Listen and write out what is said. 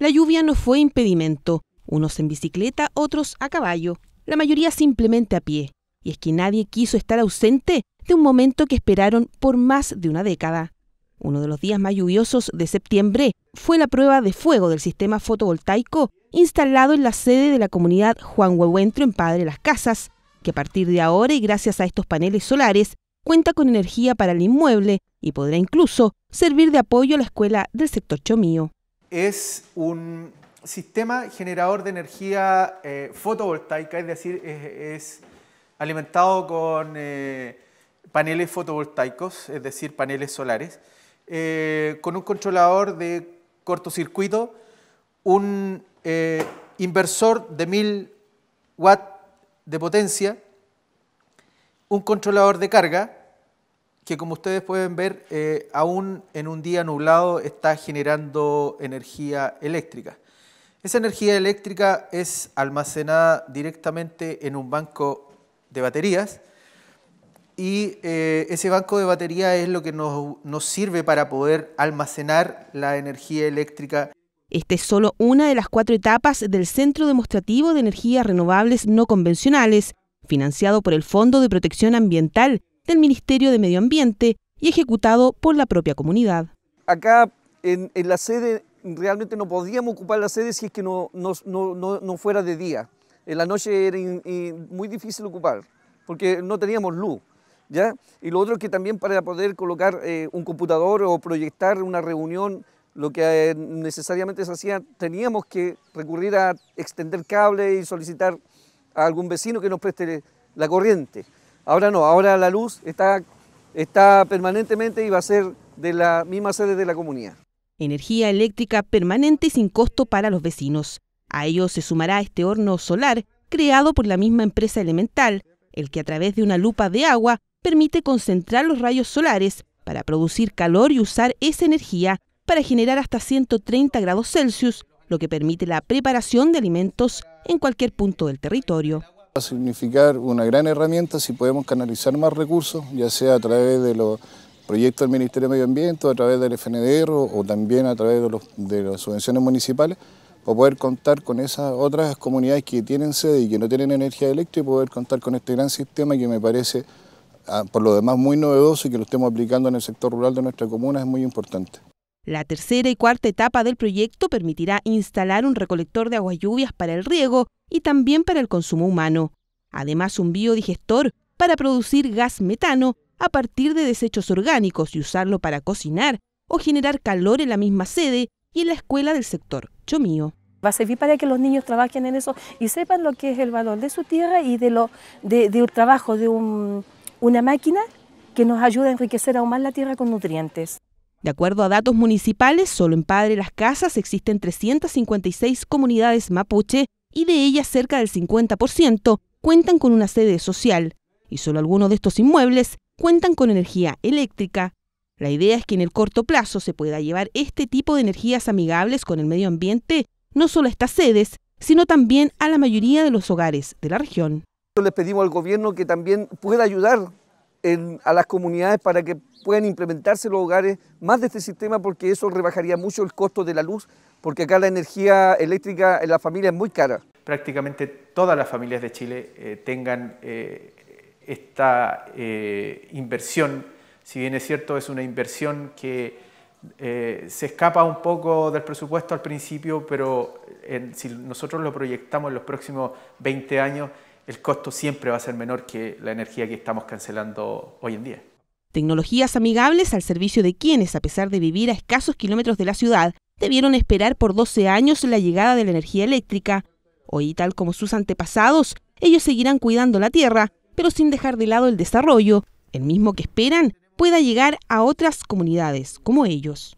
La lluvia no fue impedimento, unos en bicicleta, otros a caballo, la mayoría simplemente a pie. Y es que nadie quiso estar ausente de un momento que esperaron por más de una década. Uno de los días más lluviosos de septiembre fue la prueba de fuego del sistema fotovoltaico instalado en la sede de la comunidad Juan Huehuentro en Padre Las Casas, que a partir de ahora y gracias a estos paneles solares cuenta con energía para el inmueble y podrá incluso servir de apoyo a la escuela del sector Chomío es un sistema generador de energía eh, fotovoltaica, es decir, es, alimentado con eh, paneles fotovoltaicos, es decir, paneles solares, eh, con un controlador de cortocircuito, un inversor de 1000 watts de potencia, un controlador de carga, que como ustedes pueden ver, eh, aún en un día nublado está generando energía eléctrica. Esa energía eléctrica es almacenada directamente en un banco de baterías y eh, ese banco de baterías es lo que nos, nos sirve para poder almacenar la energía eléctrica. Esta es solo una de las cuatro etapas del Centro Demostrativo de Energías Renovables No Convencionales, financiado por el Fondo de Protección Ambiental del Ministerio de Medio Ambiente y ejecutado por la propia comunidad. Acá en, la sede realmente no podíamos ocupar la sede si es que no, no, no, no fuera de día. En la noche era muy difícil ocupar porque no teníamos luz. ¿ya? Y lo otro es que también para poder colocar eh, un computador o proyectar una reunión, lo que eh, necesariamente se hacía, teníamos que recurrir a extender cable y solicitar a algún vecino que nos preste la corriente. Ahora no, ahora la luz está, está permanentemente y va a ser de la misma sede de la comunidad. Energía eléctrica permanente y sin costo para los vecinos. A ello se sumará este horno solar creado por la misma empresa elemental, el que a través de una lupa de agua permite concentrar los rayos solares para producir calor y usar esa energía para generar hasta 130 grados Celsius, lo que permite la preparación de alimentos en cualquier punto del territorio significar una gran herramienta si podemos canalizar más recursos, ya sea a través de los proyectos del Ministerio de Medio Ambiente, a través del FNDR o, también a través de, de las subvenciones municipales, para poder contar con esas otras comunidades que tienen sede y que no tienen energía eléctrica y poder contar con este gran sistema que me parece ah, por lo demás muy novedoso y que lo estemos aplicando en el sector rural de nuestra comuna es muy importante. La tercera y cuarta etapa del proyecto permitirá instalar un recolector de aguas lluvias para el riego y también para el consumo humano. Además, un biodigestor para producir gas metano a partir de desechos orgánicos y usarlo para cocinar o generar calor en la misma sede y en la escuela del sector Chomío. Va a servir para que los niños trabajen en eso y sepan lo que es el valor de su tierra y de lo de, un trabajo de una máquina que nos ayuda a enriquecer aún más la tierra con nutrientes. De acuerdo a datos municipales, solo en Padre Las Casas existen 356 comunidades mapuche y de ellas cerca del 50% cuentan con una sede social y solo algunos de estos inmuebles cuentan con energía eléctrica. La idea es que en el corto plazo se pueda llevar este tipo de energías amigables con el medio ambiente no solo a estas sedes, sino también a la mayoría de los hogares de la región. Le pedimos al gobierno que también pueda ayudar a las comunidades para que puedan implementarse los hogares más de este sistema porque eso rebajaría mucho el costo de la luz, porque acá la energía eléctrica en la familia es muy cara. Prácticamente todas las familias de Chile eh, tengan eh, esta eh, inversión, si bien es cierto es una inversión que se escapa un poco del presupuesto al principio, pero si nosotros lo proyectamos en los próximos 20 años, el costo siempre va a ser menor que la energía que estamos cancelando hoy en día. Tecnologías amigables al servicio de quienes, a pesar de vivir a escasos kilómetros de la ciudad, debieron esperar por 12 años la llegada de la energía eléctrica. Hoy, tal como sus antepasados, ellos seguirán cuidando la tierra, pero sin dejar de lado el desarrollo, el mismo que esperan pueda llegar a otras comunidades como ellos.